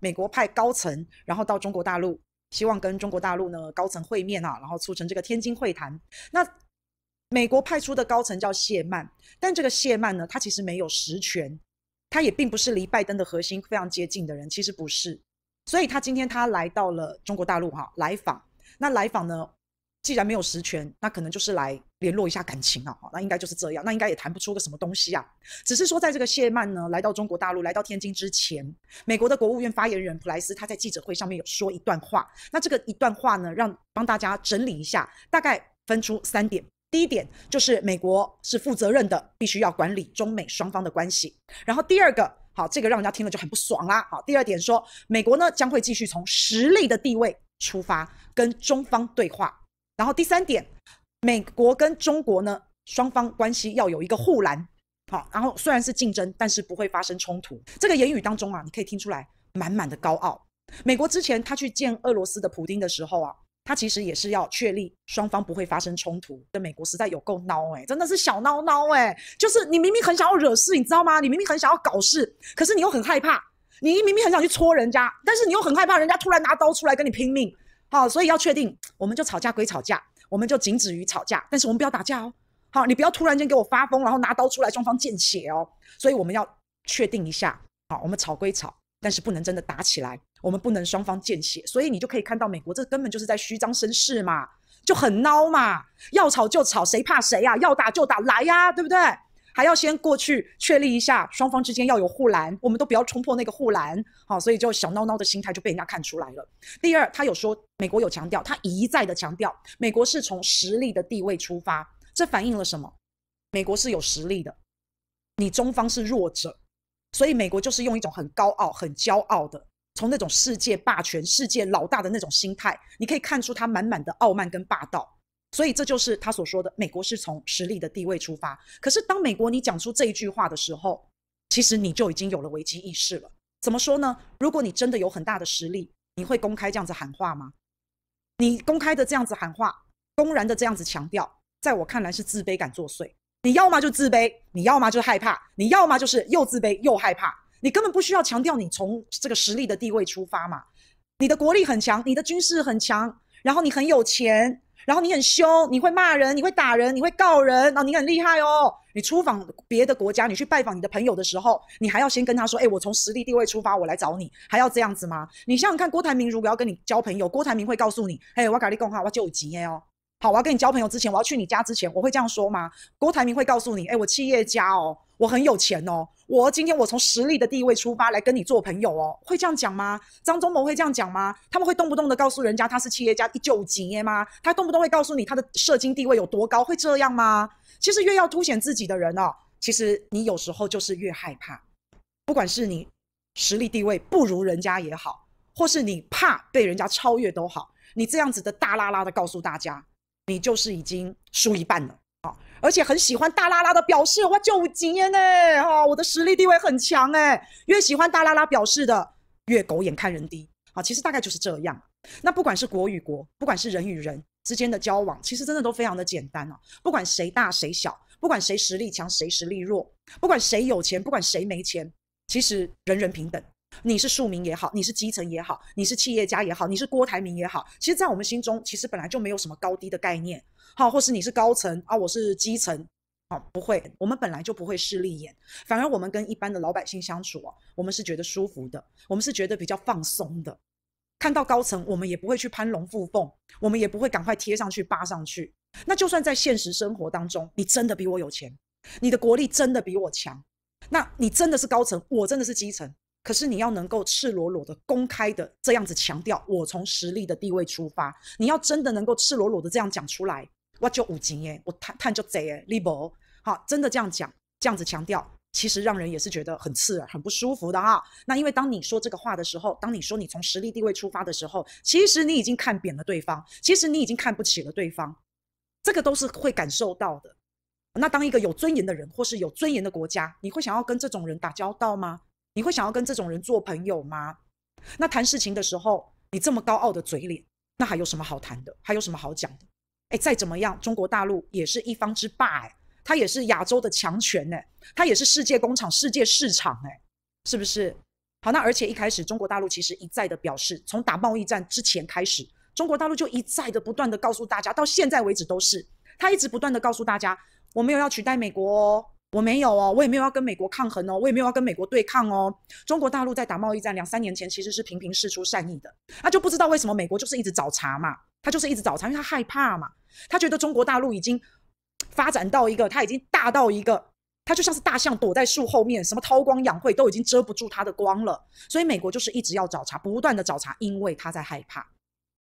美国派高层，然后到中国大陆，希望跟中国大陆呢高层会面啊，然后促成这个天津会谈。那美国派出的高层叫谢曼，但这个谢曼呢，他其实没有实权，他也并不是离拜登的核心非常接近的人，其实不是。所以他今天他来到了中国大陆哈，来访。那来访呢？既然没有实权，那可能就是来联络一下感情了。那应该就是这样，那应该也谈不出个什么东西啊。只是说，在这个谢曼呢来到中国大陆、来到天津之前，美国的国务院发言人普莱斯他在记者会上面有说一段话。那这个一段话呢，让帮大家整理一下，大概分出三点。第一点就是美国是负责任的，必须要管理中美双方的关系。然后第二个，好，这个让人家听了就很不爽啦。好，第二点说，美国呢将会继续从实力的地位出发，跟中方对话。然后第三点，美国跟中国呢，双方关系要有一个护栏，好，然后虽然是竞争，但是不会发生冲突。这个言语当中啊，你可以听出来满满的高傲。美国之前他去见俄罗斯的普丁的时候啊，他其实也是要确立双方不会发生冲突。这美国实在有够孬哎，真的是小孬孬哎，就是你明明很想要惹事，你知道吗？你明明很想要搞事，可是你又很害怕。你明明很想去戳人家，但是你又很害怕人家突然拿刀出来跟你拼命。好，所以要确定，我们就吵架归吵架，我们就仅止于吵架，但是我们不要打架哦。好，你不要突然间给我发疯，然后拿刀出来，双方见血哦。所以我们要确定一下，好，我们吵归吵，但是不能真的打起来，我们不能双方见血。所以你就可以看到美国这根本就是在虚张声势嘛，就很孬嘛，要吵就吵，谁怕谁呀？要打就打来呀，对不对？还要先过去确立一下，双方之间要有护栏，我们都不要冲破那个护栏。好，所以就小闹闹的心态就被人家看出来了。第二，他有说美国有强调，他一再的强调，美国是从实力的地位出发，这反映了什么？美国是有实力的，你中方是弱者，所以美国就是用一种很高傲、很骄傲的，从那种世界霸权、世界老大的那种心态，你可以看出他满满的傲慢跟霸道。所以这就是他所说的，美国是从实力的地位出发。可是当美国你讲出这一句话的时候，其实你就已经有了危机意识了。怎么说呢？如果你真的有很大的实力，你会公开这样子喊话吗？你公开的这样子喊话，公然的这样子强调，在我看来是自卑感作祟。你要么就自卑，你要么就害怕，你要么就是又自卑又害怕。你根本不需要强调你从这个实力的地位出发嘛。你的国力很强，你的军事很强，然后你很有钱。然后你很凶，你会骂人，你会打人，你会告人，然后你很厉害哦。你出访别的国家，你去拜访你的朋友的时候，你还要先跟他说：“哎，我从实力地位出发，我来找你，还要这样子吗？”你想想看，郭台铭如果要跟你交朋友，郭台铭会告诉你：“哎，我跟你更话，我就有哦。好，我要跟你交朋友之前，我要去你家之前，我会这样说吗？”郭台铭会告诉你：“哎，我企业家哦。”我很有钱哦，我今天我从实力的地位出发来跟你做朋友哦，会这样讲吗？张忠谋会这样讲吗？他们会动不动的告诉人家他是企业家一九五吗？他动不动会告诉你他的社经地位有多高，会这样吗？其实越要凸显自己的人哦，其实你有时候就是越害怕，不管是你实力地位不如人家也好，或是你怕被人家超越都好，你这样子的大拉拉的告诉大家，你就是已经输一半了。而且很喜欢大拉拉的表示，哇，就经验呢，哈，我的实力地位很强哎，越喜欢大拉拉表示的，越狗眼看人低，好，其实大概就是这样。那不管是国与国，不管是人与人之间的交往，其实真的都非常的简单哦。不管谁大谁小，不管谁实力强谁实力弱，不管谁有钱不管谁没钱，其实人人平等。你是庶民也好，你是基层也好，你是企业家也好，你是郭台铭也好，其实，在我们心中，其实本来就没有什么高低的概念，好，或是你是高层啊，我是基层，好，不会，我们本来就不会势利眼，反而我们跟一般的老百姓相处啊，我们是觉得舒服的，我们是觉得比较放松的。看到高层，我们也不会去攀龙附凤，我们也不会赶快贴上去扒上去。那就算在现实生活当中，你真的比我有钱，你的国力真的比我强，那你真的是高层，我真的是基层。可是你要能够赤裸裸的、公开的这样子强调，我从实力的地位出发，你要真的能够赤裸裸的这样讲出来，哇就五斤耶，我探探就贼耶 l i b 好，真的这样讲，这样子强调，其实让人也是觉得很刺耳、很不舒服的哈。那因为当你说这个话的时候，当你说你从实力地位出发的时候，其实你已经看扁了对方，其实你已经看不起了对方，这个都是会感受到的。那当一个有尊严的人，或是有尊严的国家，你会想要跟这种人打交道吗？你会想要跟这种人做朋友吗？那谈事情的时候，你这么高傲的嘴脸，那还有什么好谈的？还有什么好讲的？哎，再怎么样，中国大陆也是一方之霸，哎，它也是亚洲的强权诶，它也是世界工厂、世界市场，哎，是不是？好，那而且一开始，中国大陆其实一再的表示，从打贸易战之前开始，中国大陆就一再的不断的告诉大家，到现在为止都是，它一直不断的告诉大家，我没有要取代美国哦。我没有哦，我也没有要跟美国抗衡哦，我也没有要跟美国对抗哦。中国大陆在打贸易战，两三年前其实是频频示出善意的，那就不知道为什么美国就是一直找茬嘛？他就是一直找茬，因为他害怕嘛。他觉得中国大陆已经发展到一个，他已经大到一个，他就像是大象躲在树后面，什么韬光养晦都已经遮不住他的光了。所以美国就是一直要找茬，不断的找茬，因为他在害怕。